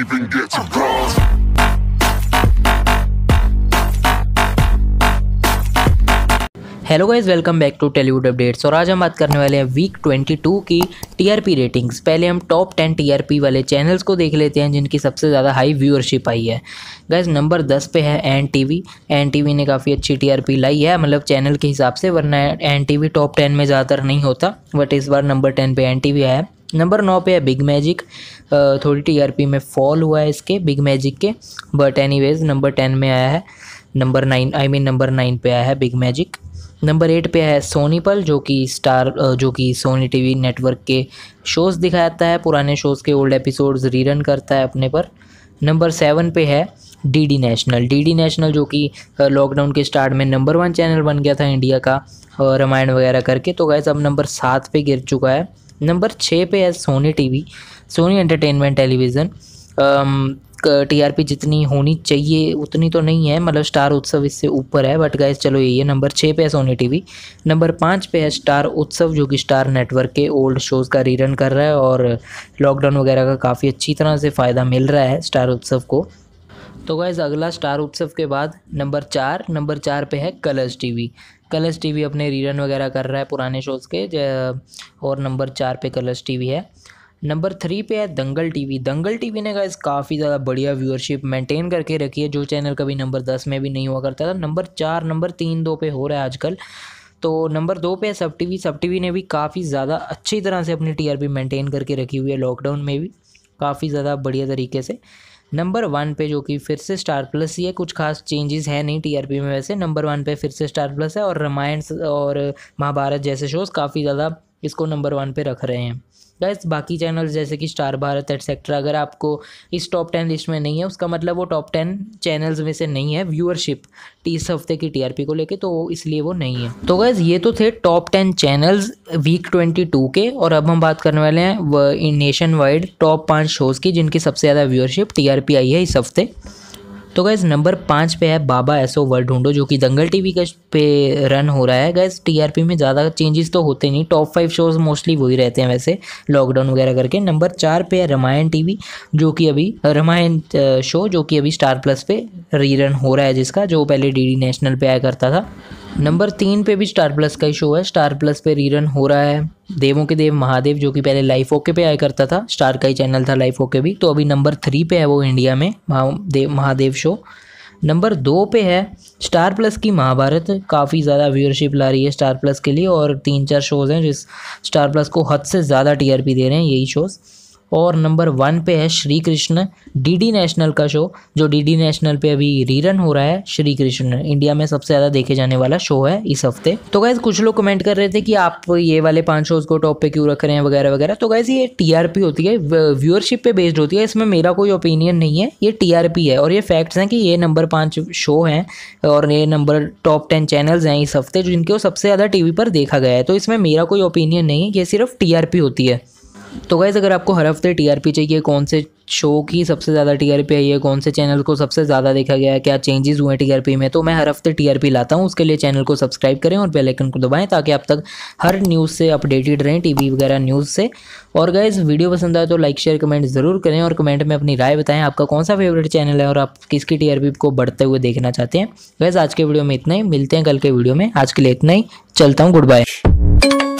even get to bronze. Hello guys welcome back to Tellywood updates और आज हम बात करने वाले हैं वीक 22 की टीआरपी रेटिंग्स पहले हम टॉप 10 टीआरपी वाले चैनल्स को देख लेते हैं जिनकी सबसे ज़्यादा हाई व्यूअरशिप आई है गाइज़ नंबर 10 पे है एन टीवी एन टीवी ने काफ़ी अच्छी टीआरपी लाई है मतलब चैनल के हिसाब से वरना एन टी टॉप टेन में ज़्यादातर नहीं होता बट इस बार नंबर टेन पर एन टी है नंबर नौ पे है बिग मैजिक थोड़ी टीआरपी में फॉल हुआ है इसके बिग मैजिक के बट एनीवेज नंबर टेन में आया है number nine I mean number nine पे आया है बिग मैजिक नंबर एट पे है सोनीपल जो कि स्टार जो कि सोनी टीवी नेटवर्क के शोज़ दिखाता है पुराने शोज़ के ओल्ड एपिसोड्स रीरन करता है अपने पर नंबर सेवन पे है डीडी नेशनल डीडी नेशनल जो कि लॉकडाउन के स्टार्ट में नंबर वन चैनल बन गया था इंडिया का रामायण वगैरह करके तो गैस अब नंबर सात पे गिर चुका है नंबर छः पे है Sony TV Sony Entertainment Television TRP जितनी होनी चाहिए उतनी तो नहीं है मतलब स्टार उत्सव इससे ऊपर है बट गाइस चलो यही है नंबर छः पे है सोनी टीवी नंबर पाँच पे है स्टार उत्सव जो कि स्टार नेटवर्क के ओल्ड शोज़ का रीरन कर रहा है और लॉकडाउन वगैरह का काफ़ी अच्छी तरह से फ़ायदा मिल रहा है स्टार उत्सव को तो गाइज़ अगला स्टार उत्सव के बाद नंबर चार नंबर चार पे है कलर्स टीवी कलर्स टीवी अपने रीरन वगैरह कर रहा है पुराने शोज़ के और नंबर चार पे कलर्स टीवी है नंबर थ्री पे है दंगल टीवी दंगल टीवी ने गाइस काफ़ी ज़्यादा बढ़िया व्यूअरशिप मेंटेन करके रखी है जो चैनल कभी नंबर दस में भी नहीं हुआ करता था नंबर चार नंबर तीन दो पे हो रहा है आजकल तो नंबर दो पे है सब टीवी सब टीवी ने भी काफ़ी ज़्यादा अच्छी तरह से अपनी टीआरपी मेंटेन करके रखी हुई है लॉकडाउन में भी काफ़ी ज़्यादा बढ़िया तरीके से नंबर वन पे जो कि फिर से स्टार प्लस ही है कुछ खास चेंजेस है नहीं टीआरपी में वैसे नंबर वन पे फिर से स्टार प्लस है और रामायण और महाभारत जैसे शोज़ काफ़ी ज़्यादा इसको नंबर वन पे रख रहे हैं गैस बाकी चैनल्स जैसे कि स्टार भारत एटसेट्रा अगर आपको इस टॉप टेन लिस्ट में नहीं है उसका मतलब वो टॉप टेन चैनल्स में से नहीं है व्यूअरशिप इस हफ्ते की टीआरपी को लेके तो इसलिए वो नहीं है तो गैस ये तो थे top ten channels week twenty two के और अब हम बात करने वाले हैं नेशन वाइड टॉप पाँच शोज़ की जिनकी सबसे ज़्यादा व्यूअरशिप टी आई है इस हफ्ते तो गैस नंबर पाँच पे है बाबा एसओ वर्ल्ड ढूंढो जो कि दंगल टीवी का पे रन हो रहा है गैस टीआरपी में ज़्यादा चेंजेस तो होते नहीं टॉप फाइव शोज मोस्टली वही रहते हैं वैसे लॉकडाउन वगैरह करके नंबर चार पे है रामायण टीवी जो कि अभी रामायण शो जो कि अभी स्टार प्लस पे रीरन हो रहा है जिसका जो पहले डी नेशनल पे आया करता था नंबर तीन पे भी स्टार प्लस का ही शो है स्टार प्लस पे रीरन हो रहा है देवों के देव महादेव जो कि पहले लाइफ ओके पे आया करता था स्टार का ही चैनल था लाइफ ओके भी तो अभी नंबर थ्री पे है वो इंडिया में महादेव महादेव शो नंबर दो पे है स्टार प्लस की महाभारत काफ़ी ज़्यादा व्यूअरशिप ला रही है स्टार प्लस के लिए और तीन चार शोज़ हैं जिस स्टार प्लस को हद से ज़्यादा टीआरपी दे रहे हैं यही शोज़ और नंबर वन पे है श्री कृष्ण डीडी नेशनल का शो जो डीडी नेशनल पे अभी रीरन हो रहा है श्री कृष्ण इंडिया में सबसे ज़्यादा देखे जाने वाला शो है इस हफ्ते तो गैज़ कुछ लोग कमेंट कर रहे थे कि आप ये वाले पांच शोज़ को टॉप पे क्यों रख रहे हैं वगैरह वगैरह तो गैज़ ये टीआरपी होती है व्यूअरशिप पे बेस्ड होती है इसमें मेरा कोई ओपिनियन नहीं है ये टीआरपी है और ये फैक्ट्स हैं कि ये नंबर पाँच शो हैं और ये नंबर टॉप टेन चैनल्स हैं इस हफ्ते जिनको सबसे ज़्यादा टी पर देखा गया है तो इसमें मेरा कोई ओपिनियन नहीं है ये सिर्फ टी होती है तो गैज़ अगर आपको हर हफ्ते टीआरपी चाहिए कौन से शो की सबसे ज़्यादा टीआरपी आई है कौन से चैनल को सबसे ज़्यादा देखा गया है क्या चेंजेस हुए हैं टीआरपी में तो मैं हर हफ्ते टीआरपी लाता हूँ उसके लिए चैनल को सब्सक्राइब करें और बेल आइकन को दबाएं ताकि आप तक हर न्यूज़ से अपडेटेड रहें टीवी वगैरह न्यूज़ से और गैज़ वीडियो पसंद आए तो लाइक शेयर कमेंट ज़रूर करें और कमेंट में अपनी राय बताएं आपका कौन सा फेवरेट चैनल है और आप किसकी टी को बढ़ते हुए देखना चाहते हैं गैज़ आज के वीडियो में इतना ही मिलते हैं कल के वीडियो में आज के लिए इतना ही चलता हूँ गुड बाय